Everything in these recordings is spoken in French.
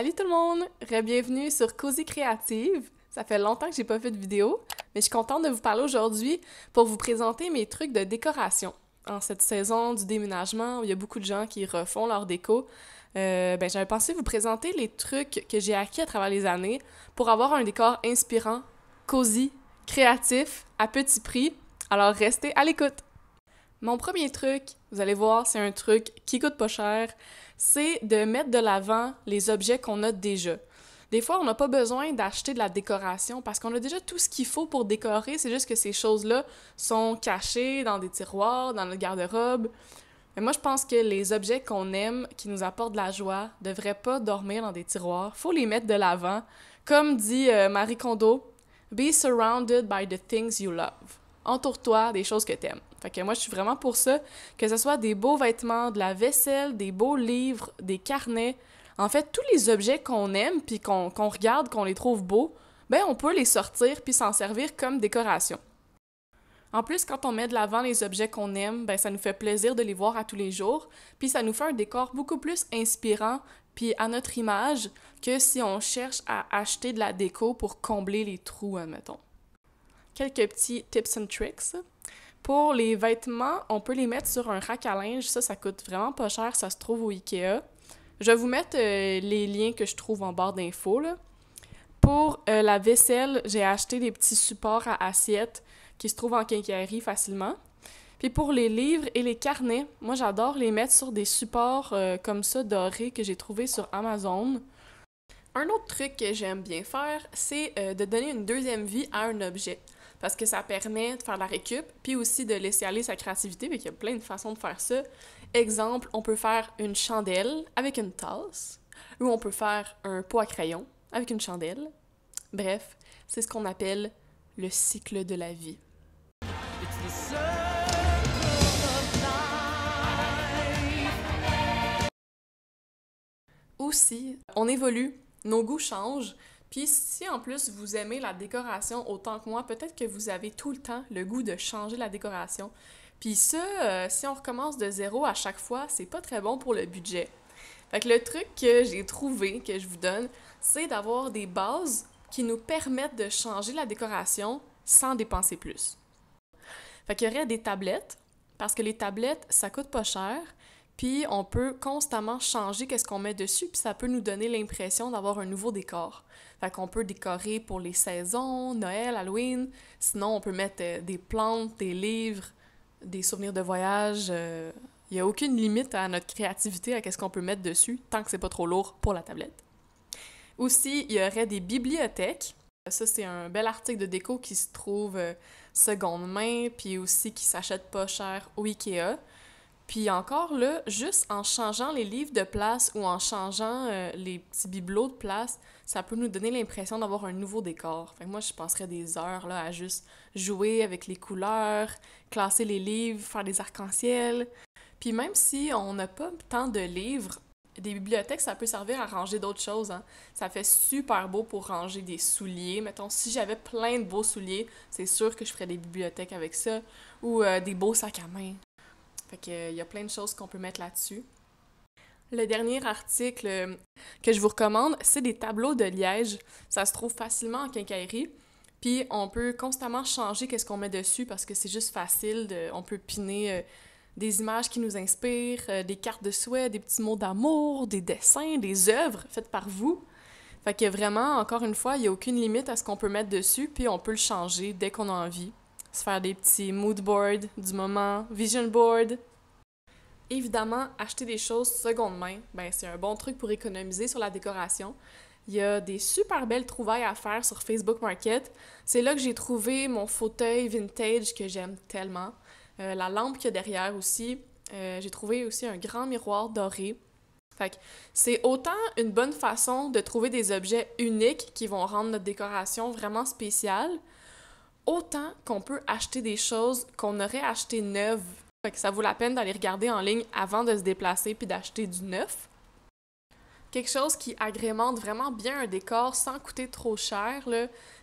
Salut tout le monde! bienvenue sur Cozy Créative. Ça fait longtemps que j'ai pas fait de vidéo, mais je suis contente de vous parler aujourd'hui pour vous présenter mes trucs de décoration. En cette saison du déménagement, où il y a beaucoup de gens qui refont leur déco, euh, ben, j'avais pensé vous présenter les trucs que j'ai acquis à travers les années pour avoir un décor inspirant, cozy, créatif, à petit prix. Alors restez à l'écoute! Mon premier truc, vous allez voir, c'est un truc qui coûte pas cher, c'est de mettre de l'avant les objets qu'on a déjà. Des fois, on n'a pas besoin d'acheter de la décoration parce qu'on a déjà tout ce qu'il faut pour décorer, c'est juste que ces choses-là sont cachées dans des tiroirs, dans notre garde-robe. Mais moi, je pense que les objets qu'on aime, qui nous apportent de la joie, devraient pas dormir dans des tiroirs. Faut les mettre de l'avant. Comme dit euh, Marie Kondo, Be surrounded by the things you love. Entoure-toi des choses que t'aimes. Fait que moi, je suis vraiment pour ça, que ce soit des beaux vêtements, de la vaisselle, des beaux livres, des carnets. En fait, tous les objets qu'on aime, puis qu'on regarde, qu'on les trouve beaux, ben on peut les sortir puis s'en servir comme décoration. En plus, quand on met de l'avant les objets qu'on aime, ben ça nous fait plaisir de les voir à tous les jours, puis ça nous fait un décor beaucoup plus inspirant puis à notre image que si on cherche à acheter de la déco pour combler les trous, admettons. Hein, Quelques petits tips and tricks. Pour les vêtements, on peut les mettre sur un rack à linge. Ça, ça coûte vraiment pas cher. Ça se trouve au Ikea. Je vais vous mettre euh, les liens que je trouve en barre d'infos. Pour euh, la vaisselle, j'ai acheté des petits supports à assiettes qui se trouvent en quincaillerie facilement. Puis pour les livres et les carnets, moi j'adore les mettre sur des supports euh, comme ça dorés que j'ai trouvés sur Amazon. Un autre truc que j'aime bien faire, c'est de donner une deuxième vie à un objet parce que ça permet de faire de la récup, puis aussi de laisser aller sa créativité, mais qu'il y a plein de façons de faire ça. Exemple, on peut faire une chandelle avec une tasse, ou on peut faire un pot à crayon avec une chandelle. Bref, c'est ce qu'on appelle le cycle de la vie. Aussi, on évolue, nos goûts changent, puis si en plus vous aimez la décoration autant que moi, peut-être que vous avez tout le temps le goût de changer la décoration. Puis ça, euh, si on recommence de zéro à chaque fois, c'est pas très bon pour le budget. Fait que le truc que j'ai trouvé, que je vous donne, c'est d'avoir des bases qui nous permettent de changer la décoration sans dépenser plus. Fait qu'il y aurait des tablettes, parce que les tablettes, ça coûte pas cher, puis on peut constamment changer qu'est-ce qu'on met dessus, puis ça peut nous donner l'impression d'avoir un nouveau décor. Fait qu'on peut décorer pour les saisons, Noël, Halloween. Sinon, on peut mettre euh, des plantes, des livres, des souvenirs de voyage. Il euh, n'y a aucune limite à notre créativité, à qu'est-ce qu'on peut mettre dessus, tant que c'est pas trop lourd pour la tablette. Aussi, il y aurait des bibliothèques. Ça, c'est un bel article de déco qui se trouve euh, seconde main, puis aussi qui s'achète pas cher au IKEA. Puis encore là, juste en changeant les livres de place ou en changeant euh, les petits bibelots de place, ça peut nous donner l'impression d'avoir un nouveau décor. Fait que moi, je passerais des heures là, à juste jouer avec les couleurs, classer les livres, faire des arcs-en-ciel. Puis même si on n'a pas tant de livres, des bibliothèques, ça peut servir à ranger d'autres choses. Hein. Ça fait super beau pour ranger des souliers. Mettons, si j'avais plein de beaux souliers, c'est sûr que je ferais des bibliothèques avec ça. Ou euh, des beaux sacs à main. Fait qu'il euh, y a plein de choses qu'on peut mettre là-dessus. Le dernier article euh, que je vous recommande, c'est des tableaux de liège. Ça se trouve facilement en quincaillerie. Puis on peut constamment changer qu'est-ce qu'on met dessus parce que c'est juste facile. De, on peut piner euh, des images qui nous inspirent, des cartes de souhait, des petits mots d'amour, des dessins, des œuvres faites par vous. Fait que vraiment, encore une fois, il n'y a aucune limite à ce qu'on peut mettre dessus, puis on peut le changer dès qu'on a envie se faire des petits mood boards du moment, vision board. Évidemment, acheter des choses seconde main, ben c'est un bon truc pour économiser sur la décoration. Il y a des super belles trouvailles à faire sur Facebook Market. C'est là que j'ai trouvé mon fauteuil vintage que j'aime tellement. Euh, la lampe qu'il y a derrière aussi. Euh, j'ai trouvé aussi un grand miroir doré. Fait c'est autant une bonne façon de trouver des objets uniques qui vont rendre notre décoration vraiment spéciale, autant qu'on peut acheter des choses qu'on aurait achetées neuves. que ça vaut la peine d'aller regarder en ligne avant de se déplacer puis d'acheter du neuf. Quelque chose qui agrémente vraiment bien un décor sans coûter trop cher,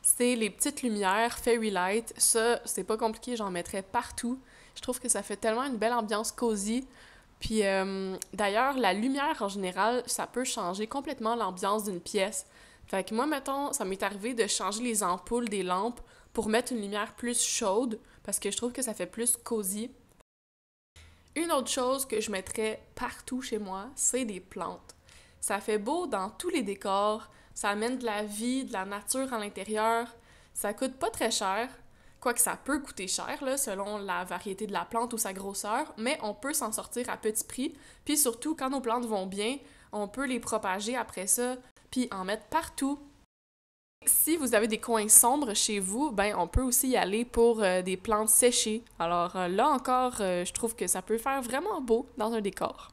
c'est les petites lumières fairy light. Ça, c'est pas compliqué, j'en mettrais partout. Je trouve que ça fait tellement une belle ambiance cosy. Puis euh, d'ailleurs, la lumière en général, ça peut changer complètement l'ambiance d'une pièce. Fait moi, mettons, ça m'est arrivé de changer les ampoules des lampes pour mettre une lumière plus chaude parce que je trouve que ça fait plus cosy. Une autre chose que je mettrais partout chez moi, c'est des plantes. Ça fait beau dans tous les décors, ça amène de la vie, de la nature à l'intérieur, ça coûte pas très cher, quoique ça peut coûter cher selon la variété de la plante ou sa grosseur, mais on peut s'en sortir à petit prix, puis surtout quand nos plantes vont bien, on peut les propager après ça, puis en mettre partout si vous avez des coins sombres chez vous, ben on peut aussi y aller pour euh, des plantes séchées. Alors euh, là encore, euh, je trouve que ça peut faire vraiment beau dans un décor.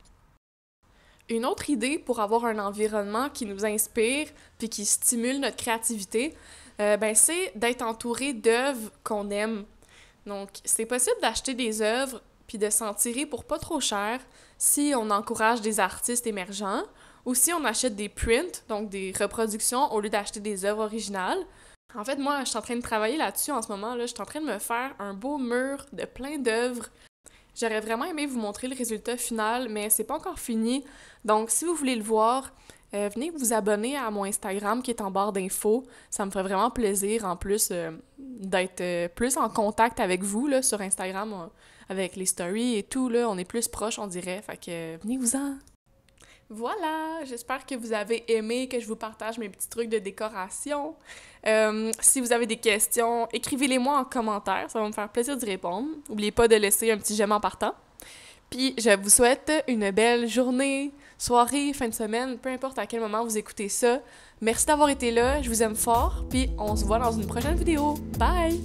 Une autre idée pour avoir un environnement qui nous inspire puis qui stimule notre créativité, ben c'est d'être entouré d'œuvres qu'on aime. Donc c'est possible d'acheter des œuvres puis de s'en tirer pour pas trop cher si on encourage des artistes émergents aussi, on achète des prints, donc des reproductions, au lieu d'acheter des œuvres originales. En fait, moi, je suis en train de travailler là-dessus en ce moment. Là. Je suis en train de me faire un beau mur de plein d'œuvres. J'aurais vraiment aimé vous montrer le résultat final, mais c'est pas encore fini. Donc, si vous voulez le voir, euh, venez vous abonner à mon Instagram qui est en barre d'infos. Ça me ferait vraiment plaisir en plus euh, d'être euh, plus en contact avec vous là, sur Instagram avec les stories et tout. Là, on est plus proche, on dirait. Fait que venez-vous-en! Voilà, j'espère que vous avez aimé, que je vous partage mes petits trucs de décoration. Euh, si vous avez des questions, écrivez-les moi en commentaire, ça va me faire plaisir de répondre. N'oubliez pas de laisser un petit j'aime en partant. Puis je vous souhaite une belle journée, soirée, fin de semaine, peu importe à quel moment vous écoutez ça. Merci d'avoir été là, je vous aime fort, puis on se voit dans une prochaine vidéo. Bye!